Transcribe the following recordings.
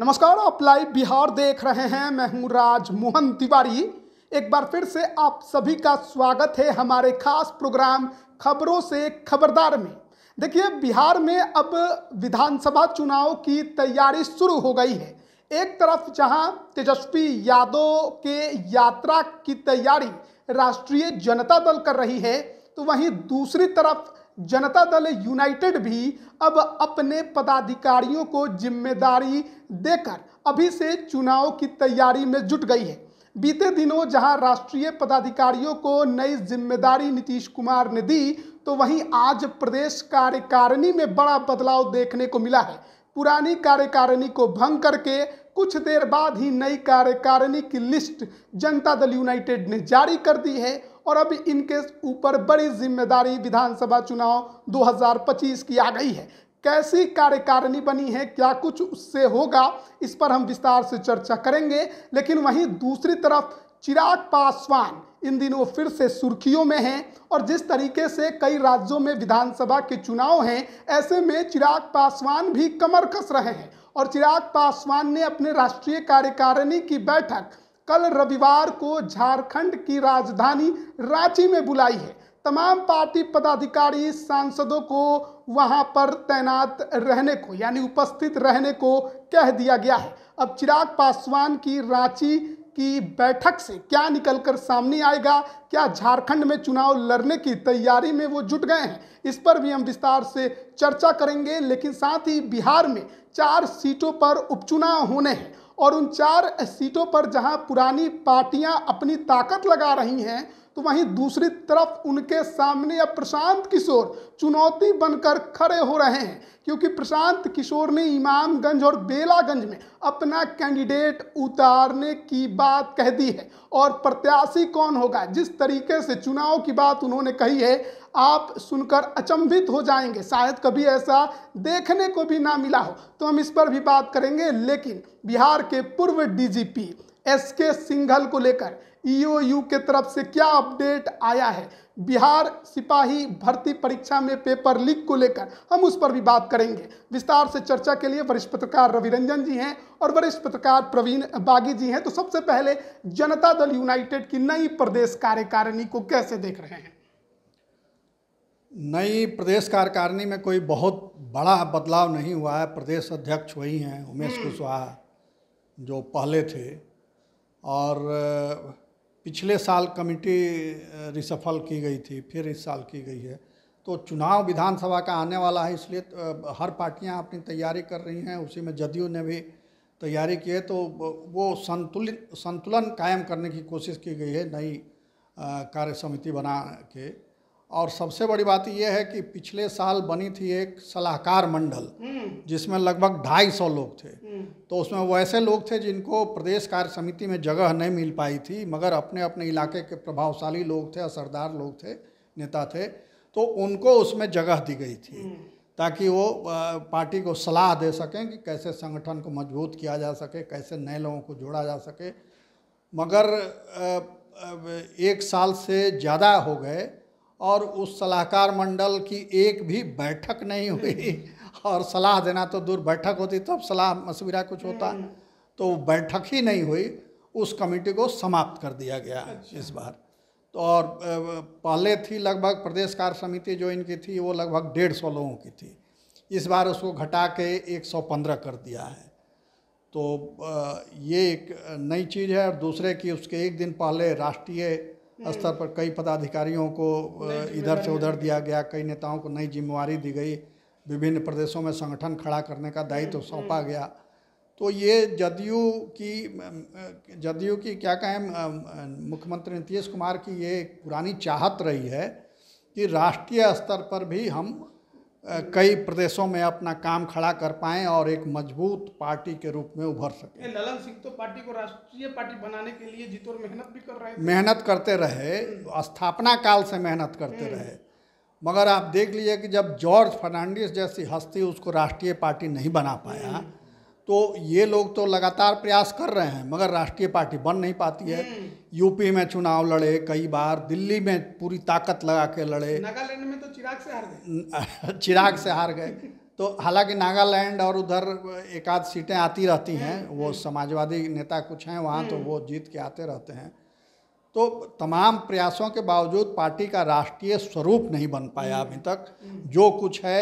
नमस्कार आप लाइव बिहार देख रहे हैं मैं हूं राजमोहन तिवारी एक बार फिर से आप सभी का स्वागत है हमारे खास प्रोग्राम खबरों से खबरदार में देखिए बिहार में अब विधानसभा चुनाव की तैयारी शुरू हो गई है एक तरफ जहां तेजस्वी यादव के यात्रा की तैयारी राष्ट्रीय जनता दल कर रही है तो वहीं दूसरी तरफ जनता दल यूनाइटेड भी अब अपने पदाधिकारियों को जिम्मेदारी देकर अभी से चुनाव की तैयारी में जुट गई है बीते दिनों जहां राष्ट्रीय पदाधिकारियों को नई जिम्मेदारी नीतीश कुमार ने दी तो वहीं आज प्रदेश कार्यकारिणी में बड़ा बदलाव देखने को मिला है पुरानी कार्यकारिणी को भंग करके कुछ देर बाद ही नई कार्यकारिणी की लिस्ट जनता दल यूनाइटेड ने जारी कर दी है और अब इनके ऊपर बड़ी जिम्मेदारी विधानसभा चुनाव 2025 की आ गई है कैसी कार्यकारिणी बनी है क्या कुछ उससे होगा इस पर हम विस्तार से चर्चा करेंगे लेकिन वहीं दूसरी तरफ चिराग पासवान इन दिनों फिर से सुर्खियों में हैं और जिस तरीके से कई राज्यों में विधानसभा के चुनाव हैं ऐसे में चिराग पासवान भी कमर कस रहे हैं और चिराग पासवान ने अपने राष्ट्रीय कार्यकारिणी की बैठक कल रविवार को झारखंड की राजधानी रांची में बुलाई है तमाम पार्टी पदाधिकारी सांसदों को वहां पर तैनात रहने को यानी उपस्थित रहने को कह दिया गया है अब चिराग पासवान की रांची की बैठक से क्या निकलकर सामने आएगा क्या झारखंड में चुनाव लड़ने की तैयारी में वो जुट गए हैं इस पर भी हम विस्तार से चर्चा करेंगे लेकिन साथ ही बिहार में चार सीटों पर उपचुनाव होने हैं और उन चार सीटों पर जहां पुरानी पार्टियां अपनी ताकत लगा रही हैं तो वहीं दूसरी तरफ उनके सामने अब प्रशांत किशोर चुनौती बनकर खड़े हो रहे हैं क्योंकि प्रशांत किशोर ने इमामगंज और बेलागंज में अपना कैंडिडेट उतारने की बात कह दी है और प्रत्याशी कौन होगा जिस तरीके से चुनाव की बात उन्होंने कही है आप सुनकर अचंभित हो जाएंगे शायद कभी ऐसा देखने को भी ना मिला हो तो हम इस पर भी बात करेंगे लेकिन बिहार के पूर्व डीजीपी एस के सिंघल को लेकर ईओयू e के तरफ से क्या अपडेट आया है बिहार सिपाही भर्ती परीक्षा में पेपर लीक को लेकर हम उस पर भी बात करेंगे विस्तार से चर्चा के लिए वरिष्ठ पत्रकार रविरंजन जी हैं और वरिष्ठ पत्रकार प्रवीण बागी जी हैं तो सबसे पहले जनता दल यूनाइटेड की नई प्रदेश कार्यकारिणी को कैसे देख रहे हैं नई प्रदेश कार्यकारिणी में कोई बहुत बड़ा बदलाव नहीं हुआ है प्रदेश अध्यक्ष वही हैं उमेश हम्म। कुशवाहा जो पहले थे और पिछले साल कमेटी रिसफल की गई थी फिर इस साल की गई है तो चुनाव विधानसभा का आने वाला है इसलिए तो हर पार्टियां अपनी तैयारी कर रही हैं उसी में जदयू ने भी तैयारी की है तो वो संतुलित संतुलन कायम करने की कोशिश की गई है नई कार्य समिति बना के और सबसे बड़ी बात यह है कि पिछले साल बनी थी एक सलाहकार मंडल हम्म। जिसमें लगभग ढाई सौ लोग थे हम्म। तो उसमें वो ऐसे लोग थे जिनको प्रदेश कार्य समिति में जगह नहीं मिल पाई थी मगर अपने अपने इलाके के प्रभावशाली लोग थे असरदार लोग थे नेता थे तो उनको उसमें जगह दी गई थी हम्म। ताकि वो पार्टी को सलाह दे सकें कि कैसे संगठन को मजबूत किया जा सके कैसे नए लोगों को जोड़ा जा सके मगर एक साल से ज़्यादा हो गए और उस सलाहकार मंडल की एक भी बैठक नहीं हुई हम्म। और सलाह देना तो दूर बैठक होती तब सलाह मशविरा कुछ होता हम्म। तो बैठक ही नहीं हुई उस कमेटी को समाप्त कर दिया गया अच्छा। इस बार तो और पहले थी लगभग प्रदेश कार्य समिति जो इनकी थी वो लगभग डेढ़ सौ लोगों की थी इस बार उसको घटा के एक सौ पंद्रह कर दिया है तो ये एक नई चीज़ है और दूसरे की उसके एक दिन पहले राष्ट्रीय स्तर पर कई पदाधिकारियों को इधर से उधर दिया गया कई नेताओं को नई जिम्मेवारी दी गई विभिन्न प्रदेशों में संगठन खड़ा करने का दायित्व तो सौंपा हम्म। गया तो ये जदयू की जदयू की क्या कहें मुख्यमंत्री नीतीश कुमार की ये पुरानी चाहत रही है कि राष्ट्रीय स्तर पर भी हम कई प्रदेशों में अपना काम खड़ा कर पाएं और एक मजबूत पार्टी के रूप में उभर सके ललन सिंह तो पार्टी को राष्ट्रीय पार्टी बनाने के लिए जितोर मेहनत भी कर रहे थे मेहनत करते रहे स्थापना काल से मेहनत करते हम्म। रहे मगर आप देख लीजिए कि जब जॉर्ज फर्नांडिस जैसी हस्ती उसको राष्ट्रीय पार्टी नहीं बना पाया तो ये लोग तो लगातार प्रयास कर रहे हैं मगर राष्ट्रीय पार्टी बन नहीं पाती है हम्म। यूपी में चुनाव लड़े कई बार दिल्ली में पूरी ताकत लगा के लड़े नागालैंड में तो चिराग से हार गए चिराग से हार गए तो हालांकि नागालैंड और उधर एक आध सीटें आती रहती हैं हम्म, वो हम्म। समाजवादी नेता कुछ हैं वहाँ तो वो जीत के आते रहते हैं तो तमाम प्रयासों के बावजूद पार्टी का राष्ट्रीय स्वरूप नहीं बन पाया अभी तक जो कुछ है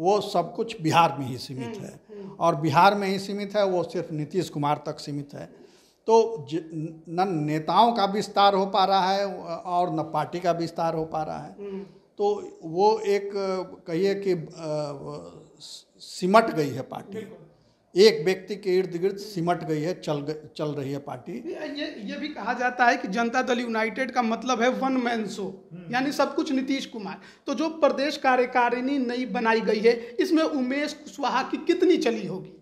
वो सब कुछ बिहार में ही सीमित हम्म, है हम्म। और बिहार में ही सीमित है वो सिर्फ नीतीश कुमार तक सीमित है तो न नेताओं का विस्तार हो पा रहा है और न पार्टी का विस्तार हो पा रहा है हम्म। तो वो एक कहिए कि सिमट गई है पार्टी एक व्यक्ति के इर्द गिर्द सिमट गई है चल गई चल रही है पार्टी ये ये भी कहा जाता है कि जनता दल यूनाइटेड का मतलब है वन मैन शो हम्म। यानी सब कुछ नीतीश कुमार तो जो प्रदेश कार्यकारिणी नई बनाई गई है इसमें उमेश कुशवाहा की कितनी चली होगी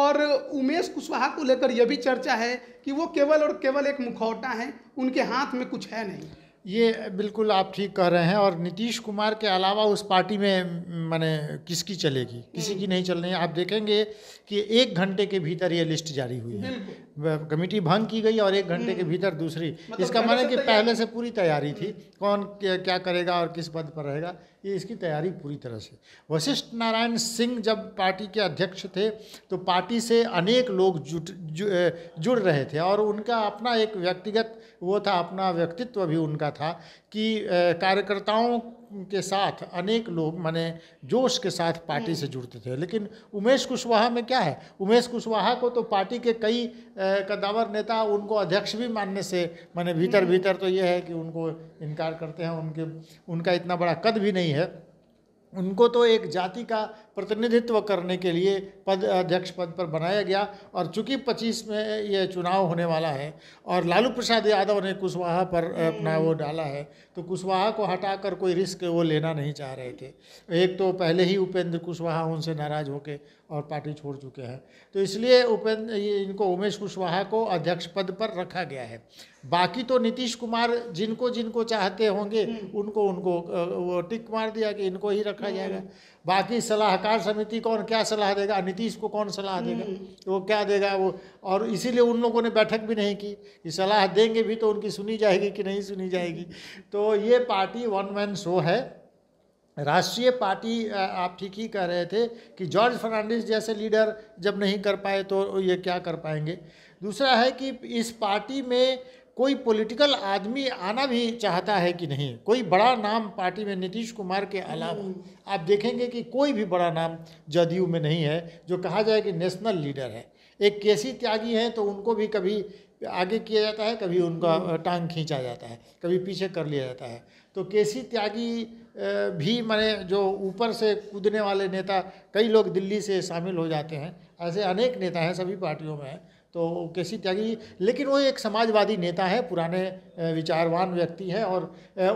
और उमेश कुशवाहा को लेकर यह भी चर्चा है कि वो केवल और केवल एक मुखौटा हैं उनके हाथ में कुछ है नहीं ये बिल्कुल आप ठीक कह रहे हैं और नीतीश कुमार के अलावा उस पार्टी में मैंने किसकी चलेगी किसी की नहीं चल रही आप देखेंगे कि एक घंटे के भीतर ये लिस्ट जारी हुई है कमेटी भंग की गई और एक घंटे के हम्म। भीतर दूसरी मतलब इसका माने कि पहले से पूरी तैयारी थी हम्म। कौन क्या करेगा और किस पद पर रहेगा ये इसकी तैयारी पूरी तरह से वशिष्ठ नारायण सिंह जब पार्टी के अध्यक्ष थे तो पार्टी से अनेक लोग जुट जुड़ रहे थे और उनका अपना एक व्यक्तिगत वो था अपना व्यक्तित्व भी उनका था कि कार्यकर्ताओं के साथ अनेक लोग माने जोश के साथ पार्टी हम्म। से जुड़ते थे लेकिन उमेश कुशवाहा में क्या है उमेश कुशवाहा को तो पार्टी के कई कदावर नेता उनको अध्यक्ष भी मानने से माने भीतर भीतर हम्म। तो ये है कि उनको इनकार करते हैं उनके उनका इतना बड़ा कद भी नहीं है उनको तो एक जाति का प्रतिनिधित्व करने के लिए पद अध्यक्ष पद पर बनाया गया और चूंकि 25 में यह चुनाव होने वाला है और लालू प्रसाद यादव ने कुशवाहा पर अपना वो हम्म। डाला है तो कुशवाहा को हटाकर कोई रिस्क वो लेना नहीं चाह रहे थे एक तो पहले ही उपेंद्र कुशवाहा उनसे नाराज़ होकर और पार्टी छोड़ चुके हैं तो इसलिए उपेंद्र इनको उमेश कुशवाहा को अध्यक्ष पद पर रखा गया है बाकी तो नीतीश कुमार जिनको जिनको चाहते होंगे हम्म। उनको उनको वो टिक मार दिया कि इनको ही रखा हम्म। जाएगा बाकी सलाहकार समिति कौन क्या सलाह देगा नीतीश को कौन सलाह देगा हम्म। तो वो क्या देगा वो और इसीलिए उन लोगों ने बैठक भी नहीं की कि सलाह देंगे भी तो उनकी सुनी जाएगी कि नहीं सुनी जाएगी तो ये पार्टी वन मैन शो है राष्ट्रीय पार्टी आप ठीक ही कह रहे थे कि जॉर्ज फर्नांडिस जैसे लीडर जब नहीं कर पाए तो ये क्या कर पाएंगे दूसरा है कि इस पार्टी में कोई पॉलिटिकल आदमी आना भी चाहता है कि नहीं कोई बड़ा नाम पार्टी में नीतीश कुमार के अलावा आप देखेंगे कि कोई भी बड़ा नाम जदयू में नहीं है जो कहा जाए कि नेशनल लीडर है एक केसी त्यागी हैं तो उनको भी कभी आगे किया जाता है कभी उनका टांग खींचा जाता है कभी पीछे कर लिया जाता है तो केसी त्यागी भी मैंने जो ऊपर से कूदने वाले नेता कई लोग दिल्ली से शामिल हो जाते हैं ऐसे अनेक नेता हैं सभी पार्टियों में तो के सी त्यागी लेकिन वो एक समाजवादी नेता है पुराने विचारवान व्यक्ति हैं और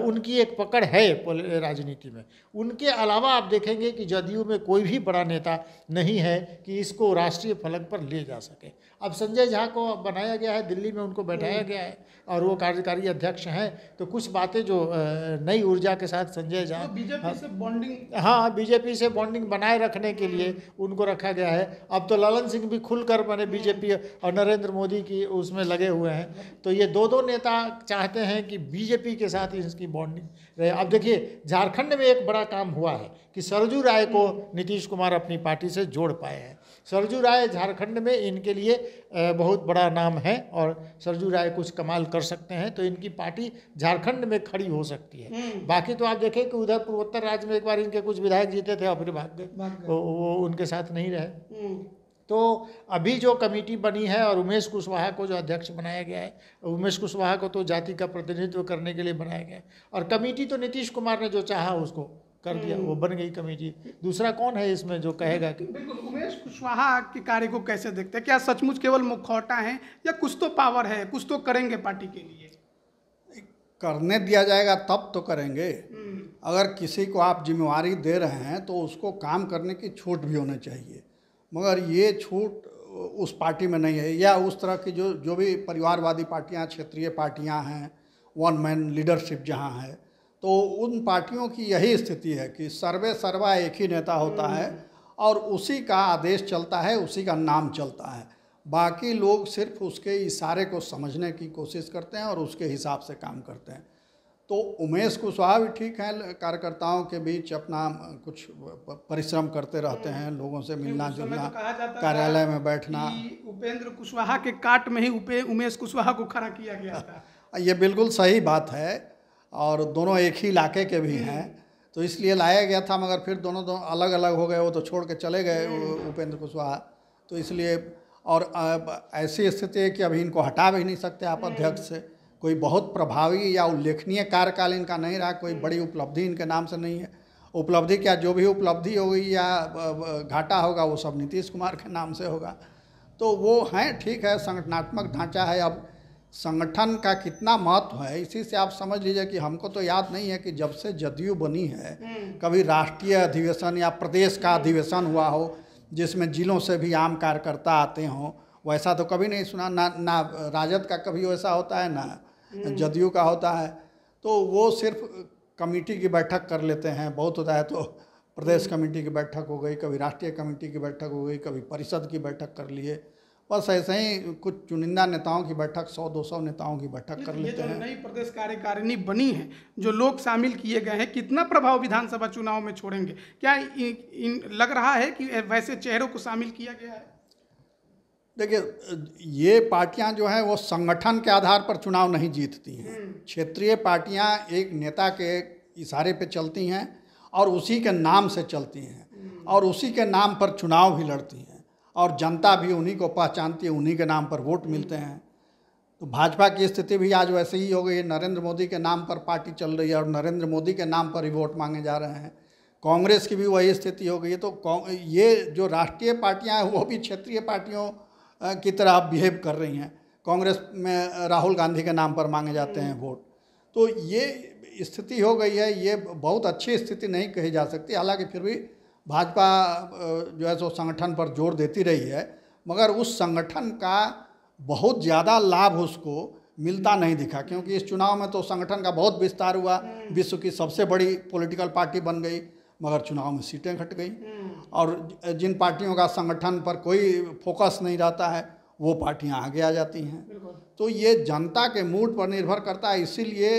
उनकी एक पकड़ है राजनीति में उनके अलावा आप देखेंगे कि जदयू में कोई भी बड़ा नेता नहीं है कि इसको राष्ट्रीय फलक पर ले जा सके अब संजय झा को बनाया गया है दिल्ली में उनको बैठाया हम्म। गया है और वो कार्यकारी अध्यक्ष हैं तो कुछ बातें जो नई ऊर्जा के साथ संजय झा तो बीजेपी हाँ। से बॉन्डिंग हाँ बीजेपी से बॉन्डिंग बनाए रखने के लिए हम्म। उनको रखा गया है अब तो ललन सिंह भी खुलकर बने हम्म। बीजेपी और नरेंद्र मोदी की उसमें लगे हुए हैं तो ये दो दो नेता चाहते हैं कि बीजेपी के साथ इसकी बॉन्डिंग रहे अब देखिए झारखंड में एक बड़ा काम हुआ है कि सरजू राय को नीतीश कुमार अपनी पार्टी से जोड़ पाए हैं सरजू राय झारखंड में इनके लिए बहुत बड़ा नाम है और सरजू राय कुछ कमाल कर सकते हैं तो इनकी पार्टी झारखंड में खड़ी हो सकती है हम्म। बाकी तो आप देखें कि उधर पूर्वोत्तर राज्य में एक बार इनके कुछ विधायक जीते थे और फिर भाग गए तो वो उनके साथ नहीं रहे हम्म। तो अभी जो कमेटी बनी है और उमेश कुशवाहा को जो अध्यक्ष बनाया गया है उमेश कुशवाहा को तो जाति का प्रतिनिधित्व करने के लिए बनाया गया है और कमेटी तो नीतीश कुमार ने जो चाहा उसको कर दिया हम्म। वो बन गई कमेटी दूसरा कौन है इसमें जो कहेगा कि बिल्कुल उमेश कुशवाहा के कार्य को कैसे देखते हैं क्या सचमुच केवल मुखौटा है या कुछ तो पावर है कुछ तो करेंगे पार्टी के लिए करने दिया जाएगा तब तो करेंगे हम्म। अगर किसी को आप जिम्मेवारी दे रहे हैं तो उसको काम करने की छूट भी होनी चाहिए मगर ये छूट उस पार्टी में नहीं है या उस तरह की जो जो भी परिवारवादी पार्टियां क्षेत्रीय पार्टियां हैं वन मैन लीडरशिप जहां है तो उन पार्टियों की यही स्थिति है कि सर्वे सर्वा एक ही नेता होता है हम्म। और उसी का आदेश चलता है उसी का नाम चलता है बाकी लोग सिर्फ उसके इशारे को समझने की कोशिश करते हैं और उसके हिसाब से काम करते हैं तो उमेश कुशवाहा भी ठीक हैं कार्यकर्ताओं के बीच अपना कुछ परिश्रम करते रहते हैं हम्म। लोगों से मिलना तो जुलना तो कार्यालय में बैठना उपेंद्र कुशवाहा के काट में ही उपे उमेश कुशवाहा को खड़ा किया गया था ये बिल्कुल सही बात है और दोनों एक ही इलाके के भी हैं तो इसलिए लाया गया था मगर फिर दोनों दोनों अलग अलग हो गए वो तो छोड़ के चले गए हम्म। उपेंद्र कुशवाहा तो इसलिए और ऐसी स्थिति है कि अभी इनको हटा भी नहीं सकते आप अध्यक्ष हम्म। से कोई बहुत प्रभावी या उल्लेखनीय कार्यकाल इनका नहीं रहा कोई बड़ी उपलब्धि इनके नाम से नहीं है उपलब्धि क्या जो भी उपलब्धि होगी या घाटा होगा वो सब नीतीश कुमार के नाम से होगा तो वो हैं ठीक है संगठनात्मक ढांचा है अब संगठन का कितना महत्व है इसी से आप समझ लीजिए कि हमको तो याद नहीं है कि जब से जदयू बनी है हम्म। कभी राष्ट्रीय अधिवेशन या प्रदेश का अधिवेशन हुआ हो जिसमें जिलों से भी आम कार्यकर्ता आते हों वैसा तो कभी नहीं सुना ना ना राजद का कभी वैसा होता है ना हम्म। जदयू का होता है तो वो सिर्फ कमेटी की बैठक कर लेते हैं बहुत होता है तो प्रदेश हम्म। कमेटी की बैठक हो गई कभी राष्ट्रीय कमेटी की बैठक हो गई कभी परिषद की बैठक कर लिए बस ऐसे ही कुछ चुनिंदा नेताओं की बैठक 100-200 नेताओं की बैठक कर लेते हैं नई प्रदेश कार्यकारिणी बनी है जो लोग शामिल किए गए हैं कितना प्रभाव विधानसभा चुनाव में छोड़ेंगे क्या इन, इन लग रहा है कि वैसे चेहरों को शामिल किया गया है देखिए ये पार्टियां जो हैं वो संगठन के आधार पर चुनाव नहीं जीतती हैं हम्म। क्षेत्रीय पार्टियां एक नेता के इशारे पे चलती हैं और उसी के नाम से चलती हैं हम्म। और उसी के नाम पर चुनाव भी लड़ती हैं और जनता भी उन्हीं को पहचानती है उन्हीं के नाम पर वोट मिलते हैं तो भाजपा की स्थिति भी आज वैसे ही हो गई है नरेंद्र मोदी के नाम पर पार्टी चल रही है और नरेंद्र मोदी के नाम पर ही वोट मांगे जा रहे हैं कांग्रेस की भी वही स्थिति हो गई है तो ये जो राष्ट्रीय पार्टियाँ हैं वो भी क्षेत्रीय पार्टियों की तरह बिहेव कर रही हैं कांग्रेस में राहुल गांधी के नाम पर मांगे जाते हैं वोट तो ये स्थिति हो गई है ये बहुत अच्छी स्थिति नहीं कही जा सकती हालांकि फिर भी भाजपा जो है सो संगठन पर जोर देती रही है मगर उस संगठन का बहुत ज़्यादा लाभ उसको मिलता नहीं दिखा क्योंकि इस चुनाव में तो संगठन का बहुत विस्तार हुआ हम्म। विश्व की सबसे बड़ी पॉलिटिकल पार्टी बन गई मगर चुनाव में सीटें घट गई हम्म। और जिन पार्टियों का संगठन पर कोई फोकस नहीं रहता है वो पार्टियां आगे आ जाती हैं तो ये जनता के मूड पर निर्भर करता है इसीलिए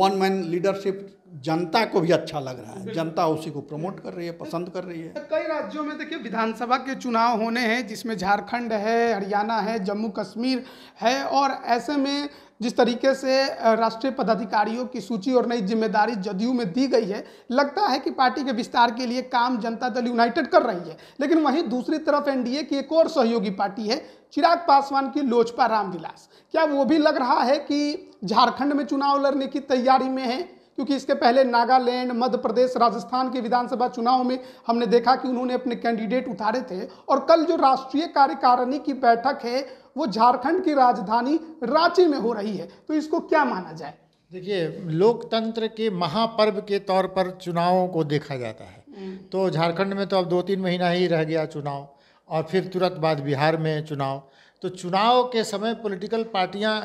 वन मैन लीडरशिप जनता को भी अच्छा लग रहा है जनता उसी को प्रमोट कर रही है पसंद कर रही है कई राज्यों में देखिए विधानसभा के चुनाव होने हैं जिसमें झारखंड है हरियाणा है जम्मू कश्मीर है और ऐसे में जिस तरीके से राष्ट्रीय पदाधिकारियों की सूची और नई जिम्मेदारी जदयू में दी गई है लगता है कि पार्टी के विस्तार के लिए काम जनता दल यूनाइटेड कर रही है लेकिन वहीं दूसरी तरफ एनडीए की एक और सहयोगी पार्टी है चिराग पासवान की लोजपा रामविलास क्या वो भी लग रहा है कि झारखंड में चुनाव लड़ने की तैयारी में है क्योंकि इसके पहले नागालैंड मध्य प्रदेश राजस्थान के विधानसभा चुनाव में हमने देखा कि उन्होंने अपने कैंडिडेट उतारे थे और कल जो राष्ट्रीय कार्यकारिणी की बैठक है वो झारखंड की राजधानी रांची में हो रही है तो इसको क्या माना जाए देखिए लोकतंत्र के महापर्व के तौर पर चुनावों को देखा जाता है हम्म। तो झारखंड में तो अब दो तीन महीना ही रह गया चुनाव और फिर तुरंत बाद बिहार में चुनाव तो चुनाव के समय पॉलिटिकल पार्टियां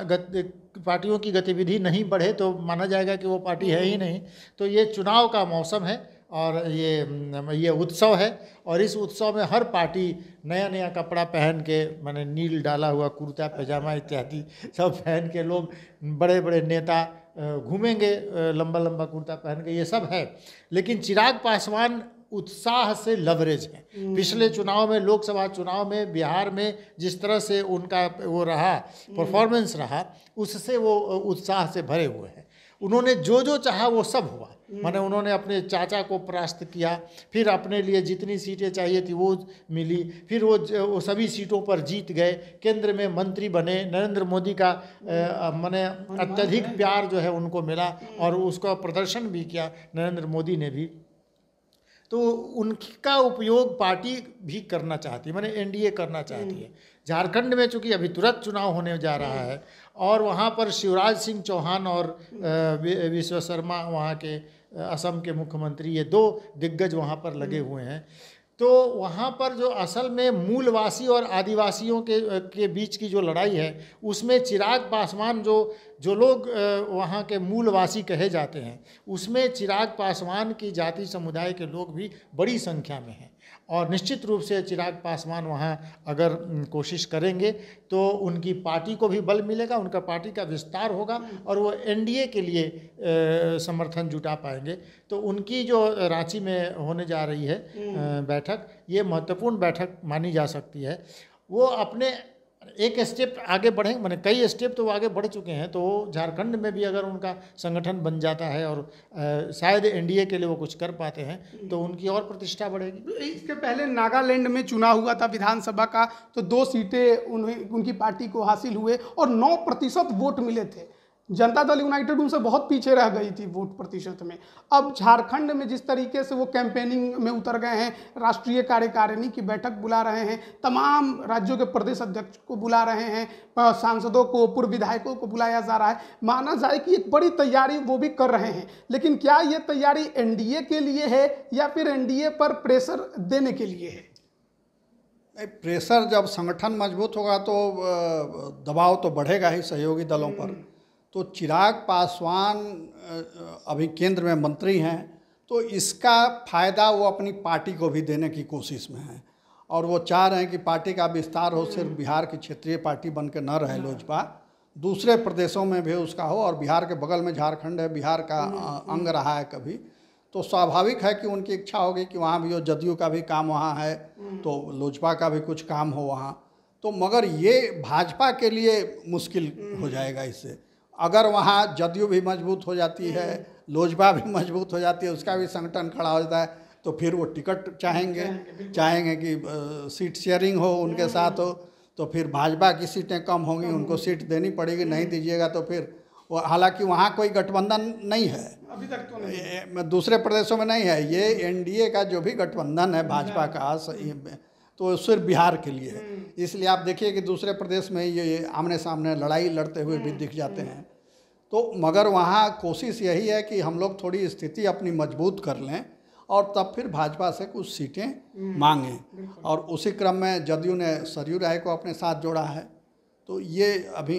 पार्टियों की गतिविधि नहीं बढ़े तो माना जाएगा कि वो पार्टी है ही नहीं तो ये चुनाव का मौसम है और ये ये उत्सव है और इस उत्सव में हर पार्टी नया नया कपड़ा पहन के मैंने नील डाला हुआ कुर्ता पैजामा इत्यादि सब पहन के लोग बड़े बड़े नेता घूमेंगे लंबा लंबा कुर्ता पहन के ये सब है लेकिन चिराग पासवान उत्साह से लवरेज है हम्म। पिछले चुनाव में लोकसभा चुनाव में बिहार में जिस तरह से उनका वो रहा परफॉर्मेंस हम्म। रहा उससे वो उत्साह से भरे हुए हैं उन्होंने जो जो चाहा वो सब हुआ मैंने हम्म। उन्होंने अपने चाचा को परास्त किया फिर अपने लिए जितनी सीटें चाहिए थी वो मिली फिर वो, वो सभी सीटों पर जीत गए केंद्र में मंत्री बने नरेंद्र मोदी का मैंने अत्यधिक प्यार जो है उनको मिला और उसका प्रदर्शन भी किया नरेंद्र मोदी ने भी तो उनका उपयोग पार्टी भी करना चाहती है मैंने एनडीए करना चाहती है हम्म। झारखंड में चूंकि अभी तुरंत चुनाव होने जा रहा हम्म। है और वहाँ पर शिवराज सिंह चौहान और हम्म। विश्व शर्मा वहाँ के असम के मुख्यमंत्री ये दो दिग्गज वहाँ पर लगे हुए हैं तो वहाँ पर जो असल में मूलवासी और आदिवासियों के के बीच की जो लड़ाई है उसमें चिराग पासवान जो जो लोग वहाँ के मूलवासी कहे जाते हैं उसमें चिराग पासवान की जाति समुदाय के लोग भी बड़ी संख्या में हैं और निश्चित रूप से चिराग पासवान वहाँ अगर कोशिश करेंगे तो उनकी पार्टी को भी बल मिलेगा उनका पार्टी का विस्तार होगा और वो एनडीए के लिए समर्थन जुटा पाएंगे तो उनकी जो रांची में होने जा रही है हम्म। बैठक ये महत्वपूर्ण बैठक मानी जा सकती है वो अपने एक स्टेप आगे बढ़े मैंने कई स्टेप तो आगे बढ़ चुके हैं तो झारखंड में भी अगर उनका संगठन बन जाता है और शायद एनडीए के लिए वो कुछ कर पाते हैं तो उनकी और प्रतिष्ठा बढ़ेगी इसके तो पहले नागालैंड में चुनाव हुआ था विधानसभा का तो दो सीटें उन्हें उनकी पार्टी को हासिल हुए और नौ प्रतिशत वोट मिले थे जनता दल यूनाइटेड उनसे बहुत पीछे रह गई थी वोट प्रतिशत में अब झारखंड में जिस तरीके से वो कैंपेनिंग में उतर गए हैं राष्ट्रीय कार्यकारिणी की बैठक बुला रहे हैं तमाम राज्यों के प्रदेश अध्यक्ष को बुला रहे हैं सांसदों को पूर्व विधायकों को बुलाया जा रहा है माना जाए कि एक बड़ी तैयारी वो भी कर रहे हैं लेकिन क्या ये तैयारी एन के लिए है या फिर एन पर प्रेशर देने के लिए है प्रेशर जब संगठन मजबूत होगा तो दबाव तो बढ़ेगा ही सहयोगी दलों पर हम्म। तो चिराग पासवान अभी केंद्र में मंत्री हैं तो इसका फ़ायदा वो अपनी पार्टी को भी देने की कोशिश में हैं और वो चाह रहे हैं कि पार्टी का विस्तार हो सिर्फ बिहार की क्षेत्रीय पार्टी बन के न रहे लोजपा दूसरे प्रदेशों में भी उसका हो और बिहार के बगल में झारखंड है बिहार का अंग रहा है कभी तो स्वाभाविक है कि उनकी इच्छा होगी कि वहाँ भी हो जदयू का भी काम वहाँ है तो लोजपा का भी कुछ काम हो वहाँ तो मगर ये भाजपा के लिए मुश्किल हो जाएगा इससे अगर वहाँ जदयू भी मजबूत हो जाती है लोजपा भी मजबूत हो जाती है उसका भी संगठन खड़ा हो जाता है तो फिर वो टिकट चाहेंगे चाहेंगे कि सीट शेयरिंग हो उनके साथ हो तो फिर भाजपा की सीटें कम होंगी उनको सीट देनी पड़ेगी नहीं दीजिएगा तो फिर वो हालांकि वहाँ कोई गठबंधन नहीं है अभी तक तो नहीं दूसरे प्रदेशों में नहीं है ये एनडीए का जो भी गठबंधन है भाजपा का तो सिर्फ बिहार के लिए है हम्म। इसलिए आप देखिए कि दूसरे प्रदेश में ये आमने सामने लड़ाई लड़ते हुए भी हम्म। दिख जाते हम्म। हैं तो मगर वहाँ कोशिश यही है कि हम लोग थोड़ी स्थिति अपनी मजबूत कर लें और तब फिर भाजपा से कुछ सीटें मांगें और उसी क्रम में जदयू ने सरयू राय को अपने साथ जोड़ा है तो ये अभी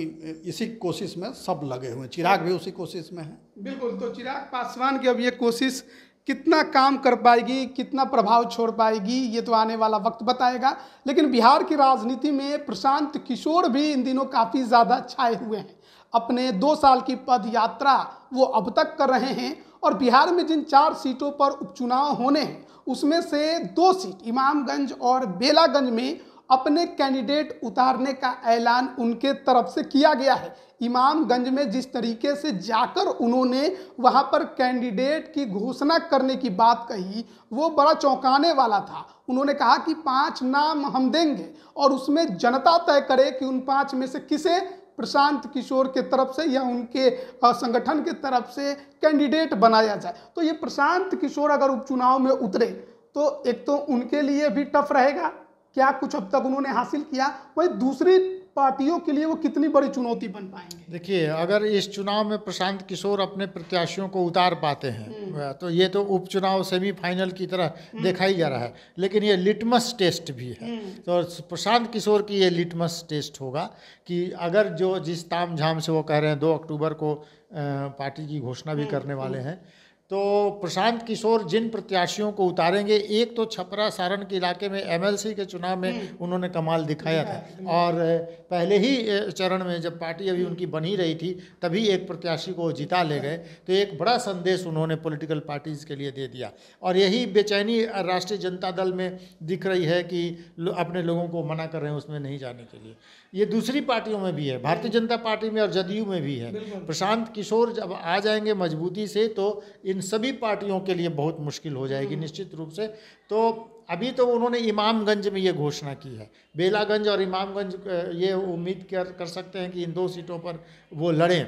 इसी कोशिश में सब लगे हुए हैं चिराग भी उसी कोशिश में है बिल्कुल तो चिराग पासवान की अब ये कोशिश कितना काम कर पाएगी कितना प्रभाव छोड़ पाएगी ये तो आने वाला वक्त बताएगा लेकिन बिहार की राजनीति में प्रशांत किशोर भी इन दिनों काफ़ी ज़्यादा छाए हुए हैं अपने दो साल की पद यात्रा वो अब तक कर रहे हैं और बिहार में जिन चार सीटों पर उपचुनाव होने हैं उसमें से दो सीट इमामगंज और बेलागंज में अपने कैंडिडेट उतारने का ऐलान उनके तरफ से किया गया है इमामगंज में जिस तरीके से जाकर उन्होंने वहाँ पर कैंडिडेट की घोषणा करने की बात कही वो बड़ा चौंकाने वाला था उन्होंने कहा कि पांच नाम हम देंगे और उसमें जनता तय करे कि उन पांच में से किसे प्रशांत किशोर के तरफ से या उनके संगठन के तरफ से कैंडिडेट बनाया जाए तो ये प्रशांत किशोर अगर उपचुनाव में उतरे तो एक तो उनके लिए भी टफ रहेगा क्या कुछ अब तक उन्होंने हासिल किया वही दूसरी पार्टियों के लिए वो कितनी बड़ी चुनौती बन पाएंगे देखिए अगर इस चुनाव में प्रशांत किशोर अपने प्रत्याशियों को उतार पाते हैं हम्म। तो ये तो उपचुनाव सेमीफाइनल की तरह हम्म। देखा ही जा रहा है लेकिन ये लिटमस टेस्ट भी है हम्म। तो प्रशांत किशोर की ये लिटमस टेस्ट होगा कि अगर जो जिस ताम झाम से वो कह रहे हैं दो अक्टूबर को पार्टी की घोषणा भी करने वाले हैं तो प्रशांत किशोर जिन प्रत्याशियों को उतारेंगे एक तो छपरा सारण के इलाके में एमएलसी के चुनाव में हम्म। उन्होंने कमाल दिखाया था और पहले ही चरण में जब पार्टी अभी उनकी बनी रही थी तभी एक प्रत्याशी को जिता ले गए तो एक बड़ा संदेश उन्होंने पॉलिटिकल पार्टीज़ के लिए दे दिया और यही बेचैनी राष्ट्रीय जनता दल में दिख रही है कि अपने लोगों को मना कर रहे हैं उसमें नहीं जाने के लिए ये दूसरी पार्टियों में भी है भारतीय जनता पार्टी में और जदयू में भी है प्रशांत किशोर जब आ जाएंगे मजबूती से तो इन सभी पार्टियों के लिए बहुत मुश्किल हो जाएगी हम्म। निश्चित रूप से तो अभी तो उन्होंने इमामगंज में ये घोषणा की है बेलागंज और इमामगंज ये उम्मीद कर कर सकते हैं कि इन दो सीटों पर वो लड़ें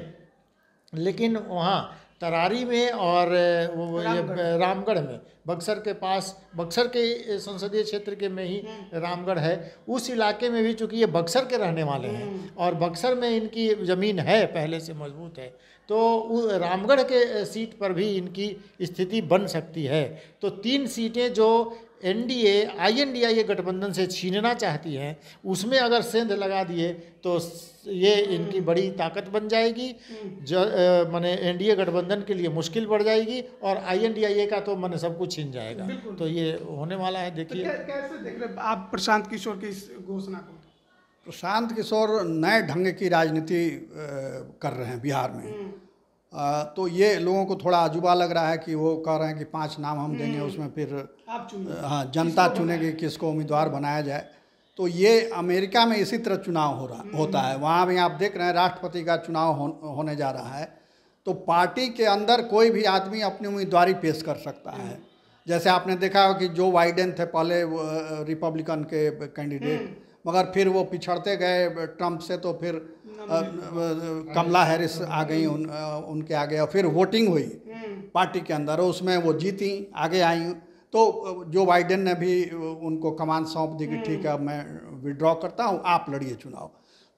लेकिन वहाँ तरारी में और वो ये रामगढ़ में बक्सर के पास बक्सर के संसदीय क्षेत्र के में ही हम्म। रामगढ़ है उस इलाके में भी चूंकि ये बक्सर के रहने वाले हैं हम्म। और बक्सर में इनकी ज़मीन है पहले से मजबूत है तो रामगढ़ के सीट पर भी इनकी स्थिति बन सकती है तो तीन सीटें जो एनडीए आईएनडीआई ए गठबंधन से छीनना चाहती हैं उसमें अगर सेंध लगा दिए तो ये इनकी बड़ी ताकत बन जाएगी मैंने हम्म। एनडीए गठबंधन के लिए मुश्किल बढ़ जाएगी और ए का तो मैंने सब कुछ छीन जाएगा तो ये होने वाला है तो देखिए तो कैसे देख रहे आप प्रशांत किशोर की इस घोषणा को प्रशांत किशोर नए ढंग की राजनीति कर रहे हैं बिहार में हम्म। तो ये लोगों को थोड़ा अजूबा लग रहा है कि वो कह रहे हैं कि पांच नाम हम देंगे हम्म। उसमें फिर हाँ जनता चुनेगी किसको उम्मीदवार बनाया जाए तो ये अमेरिका में इसी तरह चुनाव हो रहा हम्म। होता है वहाँ भी आप देख रहे हैं राष्ट्रपति का चुनाव हो, होने जा रहा है तो पार्टी के अंदर कोई भी आदमी अपनी उम्मीदवारी पेश कर सकता है हम्म। जैसे आपने देखा हो कि जो बाइडन थे पहले रिपब्लिकन के कैंडिडेट मगर फिर वो पिछड़ते गए ट्रंप से तो फिर कमला हैरिस आ गई उन, उनके आगे और फिर वोटिंग हुई हम्म। पार्टी के अंदर उसमें वो जीती आगे आई तो जो बाइडेन ने भी उनको कमान सौंप दी कि ठीक है हम्म। मैं विड्रॉ करता हूँ आप लड़िए चुनाव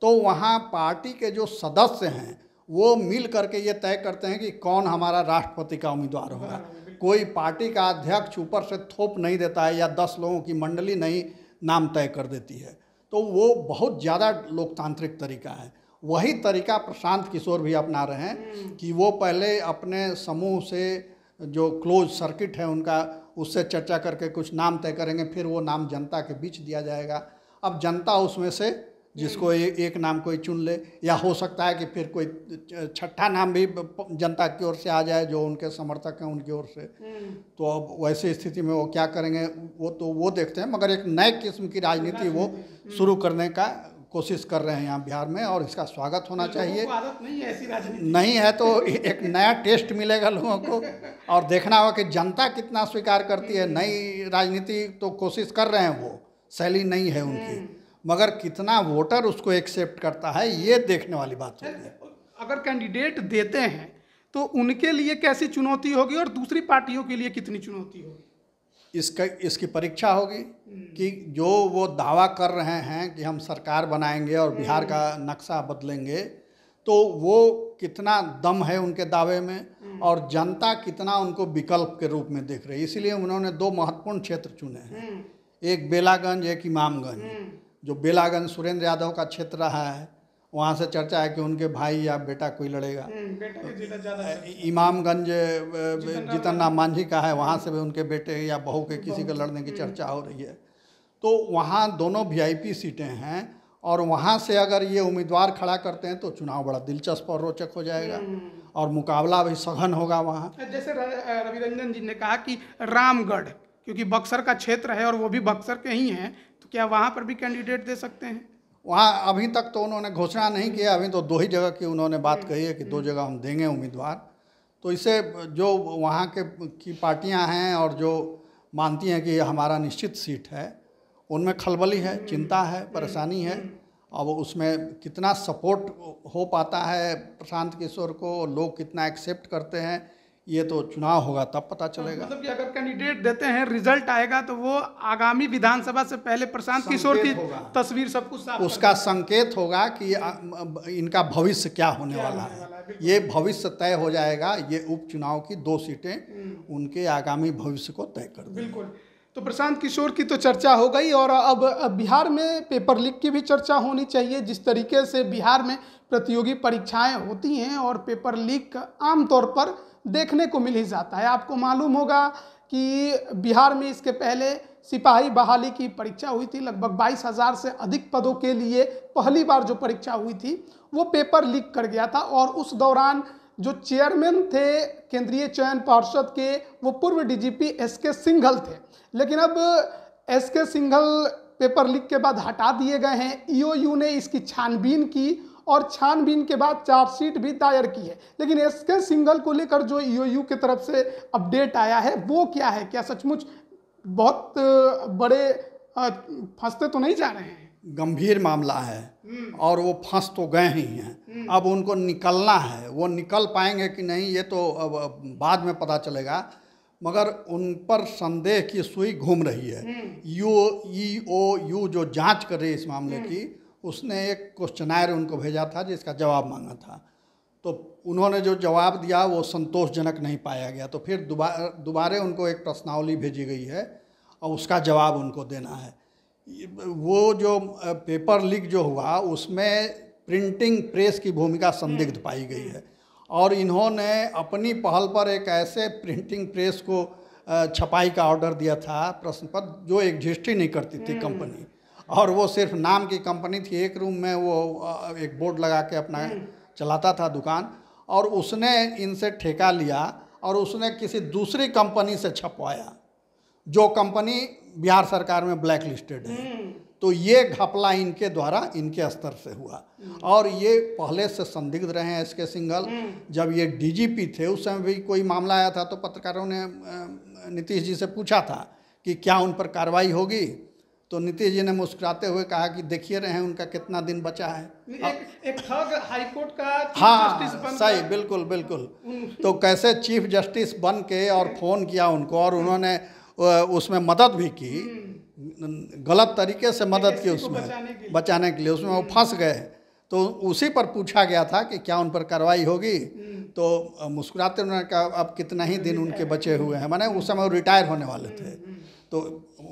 तो वहाँ पार्टी के जो सदस्य हैं वो मिल करके ये तय करते हैं कि कौन हमारा राष्ट्रपति का उम्मीदवार होगा हाँ, कोई पार्टी का अध्यक्ष ऊपर से थोप नहीं देता है या दस लोगों की मंडली नहीं नाम तय कर देती है तो वो बहुत ज़्यादा लोकतांत्रिक तरीका है वही तरीका प्रशांत किशोर भी अपना रहे हैं हम्म। कि वो पहले अपने समूह से जो क्लोज सर्किट है उनका उससे चर्चा करके कुछ नाम तय करेंगे फिर वो नाम जनता के बीच दिया जाएगा अब जनता उसमें से जिसको हम्म। ए, एक नाम कोई चुन ले या हो सकता है कि फिर कोई छठा नाम भी जनता की ओर से आ जाए जो उनके समर्थक हैं उनकी ओर से हम्म। तो अब वैसे स्थिति में वो क्या करेंगे वो तो वो देखते हैं मगर एक नए किस्म की राजनीति वो शुरू करने का कोशिश कर रहे हैं यहाँ बिहार में और इसका स्वागत होना चाहिए नहीं है ऐसी नहीं है तो एक नया टेस्ट मिलेगा लोगों को और देखना होगा कि जनता कितना स्वीकार करती है नई राजनीति तो कोशिश कर रहे हैं वो शैली नहीं है उनकी हम्म। मगर कितना वोटर उसको एक्सेप्ट करता है ये देखने वाली बात होती है अगर कैंडिडेट देते हैं तो उनके लिए कैसी चुनौती होगी और दूसरी पार्टियों के लिए कितनी चुनौती होगी इसका इसकी परीक्षा होगी कि जो वो दावा कर रहे हैं कि हम सरकार बनाएंगे और बिहार का नक्शा बदलेंगे तो वो कितना दम है उनके दावे में और जनता कितना उनको विकल्प के रूप में देख रही है इसीलिए उन्होंने दो महत्वपूर्ण क्षेत्र चुने हैं एक बेलागंज एक इमामगंज जो बेलागंज सुरेंद्र यादव का क्षेत्र रहा है वहाँ से चर्चा है कि उनके भाई या बेटा कोई लड़ेगा हम्म, इमामगंज जितन राम मांझी का है वहाँ से भी उनके बेटे या बहू के किसी के लड़ने की हम्म। चर्चा हो रही है तो वहाँ दोनों वीआईपी सीटें हैं और वहाँ से अगर ये उम्मीदवार खड़ा करते हैं तो चुनाव बड़ा दिलचस्प और रोचक हो जाएगा हम्म। और मुकाबला भी सघन होगा वहाँ जैसे रवि रंजन जी ने कहा कि रामगढ़ क्योंकि बक्सर का क्षेत्र है और वो भी बक्सर के ही हैं तो क्या वहाँ पर भी कैंडिडेट दे सकते हैं वहाँ अभी तक तो उन्होंने घोषणा नहीं किया अभी तो दो ही जगह की उन्होंने बात हम्म, कही है कि दो हम्म। जगह हम देंगे उम्मीदवार तो इसे जो वहाँ के की पार्टियाँ हैं और जो मानती हैं कि हमारा निश्चित सीट है उनमें खलबली है हम्म, चिंता है परेशानी है अब उसमें कितना सपोर्ट हो पाता है प्रशांत किशोर को लोग कितना एक्सेप्ट करते हैं ये तो चुनाव होगा तब पता हाँ, चलेगा मतलब कि अगर कैंडिडेट देते हैं रिजल्ट आएगा तो वो आगामी विधानसभा से पहले प्रशांत किशोर की तस्वीर सब कुछ उसका संकेत होगा कि इनका भविष्य क्या होने वाला है ये भविष्य तय हो जाएगा ये उपचुनाव की दो सीटें हम्म। उनके आगामी भविष्य को तय कर बिल्कुल तो प्रशांत किशोर की तो चर्चा हो गई और अब, बिहार में पेपर लीक की भी चर्चा होनी चाहिए जिस तरीके से बिहार में प्रतियोगी परीक्षाएं होती हैं और पेपर लीक आमतौर पर देखने को मिल ही जाता है आपको मालूम होगा कि बिहार में इसके पहले सिपाही बहाली की परीक्षा हुई थी लगभग बाईस हज़ार से अधिक पदों के लिए पहली बार जो परीक्षा हुई थी वो पेपर लीक कर गया था और उस दौरान जो चेयरमैन थे केंद्रीय चयन पार्षद के वो पूर्व डीजीपी एस के सिंघल थे लेकिन अब एस के सिंघल पेपर लीक के बाद हटा दिए गए हैं ईओयू ने इसकी छानबीन की और छानबीन के बाद चार्जशीट भी दायर की है लेकिन एस के सिंघल को लेकर जो ईओयू की तरफ से अपडेट आया है वो क्या है क्या सचमुच बहुत बड़े फंसते तो नहीं जा रहे हैं गंभीर मामला है हम्म। और वो फंस तो गए ही हैं हम्म। अब उनको निकलना है वो निकल पाएंगे कि नहीं ये तो अब बाद में पता चलेगा मगर उन पर संदेह की सुई घूम रही है हम्म। यू ई ओ यू जो जांच कर रही है इस मामले की उसने एक क्वेश्चनायर उनको भेजा था जिसका जवाब मांगा था तो उन्होंने जो जवाब दिया वो संतोषजनक नहीं पाया गया तो फिर दोबारा दुबा, दोबारा उनको एक प्रश्नावली भेजी गई है और उसका जवाब उनको देना है वो जो पेपर लीक जो हुआ उसमें प्रिंटिंग प्रेस की भूमिका संदिग्ध हम्म। पाई गई है और इन्होंने अपनी पहल पर एक ऐसे प्रिंटिंग प्रेस को छपाई का ऑर्डर दिया था प्रश्न पत्र जो एग्जिस्ट ही नहीं करती थी कंपनी हम्म। और वो सिर्फ नाम की कंपनी थी एक रूम में वो एक बोर्ड लगा के अपना हम्म। चलाता था दुकान और उसने इनसे ठेका लिया और उसने किसी दूसरी कंपनी से छपवाया जो कंपनी बिहार सरकार में ब्लैक लिस्टेड है हम्म। तो ये घपला इनके द्वारा इनके स्तर से हुआ हम्म। और ये पहले से संदिग्ध रहे हैं एस के हम्म। जब ये डीजीपी थे उस समय भी कोई मामला आया था तो पत्रकारों ने नीतीश जी से पूछा था कि क्या उन पर कार्रवाई होगी तो नीतीश जी ने मुस्कुराते हुए कहा कि देखिए रहे हैं उनका कितना दिन बचा है एक, एक ठग हाईकोर्ट का हाँ बन सही बिल्कुल बिल्कुल तो कैसे चीफ जस्टिस बन के और फ़ोन किया उनको और उन्होंने उसमें मदद भी की हम्म। गलत तरीके से मदद की उसमें बचाने के लिए, बचाने के लिए। उसमें वो हम्म। फंस गए तो उसी पर पूछा गया था कि क्या उन पर कार्रवाई होगी हम्म। तो मुस्कुराते उन्होंने कहा अब कितना ही दिन उनके बचे हुए हैं मैंने उस समय रिटायर होने वाले थे तो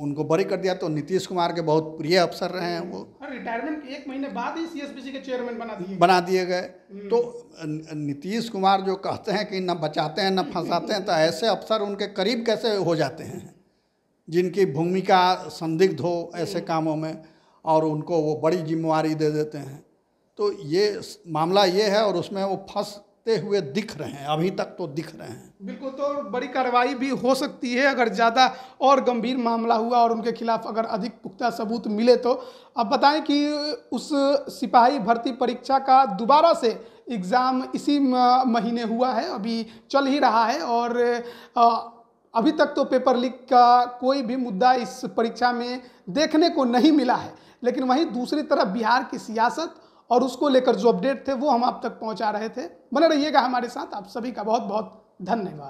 उनको बरी कर दिया तो नीतीश कुमार के बहुत प्रिय अफसर रहे हैं वो रिटायरमेंट हाँ, एक महीने बाद ही सीएसपीसी के चेयरमैन बना दिए बना दिए गए तो नीतीश कुमार जो कहते हैं कि न बचाते हैं न फंसाते हैं तो ऐसे अफसर उनके करीब कैसे हो जाते हैं जिनकी भूमिका संदिग्ध हो ऐसे हम्म। कामों में और उनको वो बड़ी जिम्मेवारी दे देते हैं तो ये मामला ये है और उसमें वो फंसते हुए दिख रहे हैं अभी तक तो दिख रहे हैं बिल्कुल तो बड़ी कार्रवाई भी हो सकती है अगर ज़्यादा और गंभीर मामला हुआ और उनके खिलाफ अगर अधिक पुख्ता सबूत मिले तो अब बताएं कि उस सिपाही भर्ती परीक्षा का दोबारा से एग्ज़ाम इसी महीने हुआ है अभी चल ही रहा है और अभी तक तो पेपर लीक का कोई भी मुद्दा इस परीक्षा में देखने को नहीं मिला है लेकिन वहीं दूसरी तरफ बिहार की सियासत और उसको लेकर जो अपडेट थे वो हम आप तक पहुंचा रहे थे बने रहिएगा हमारे साथ आप सभी का बहुत बहुत धन्यवाद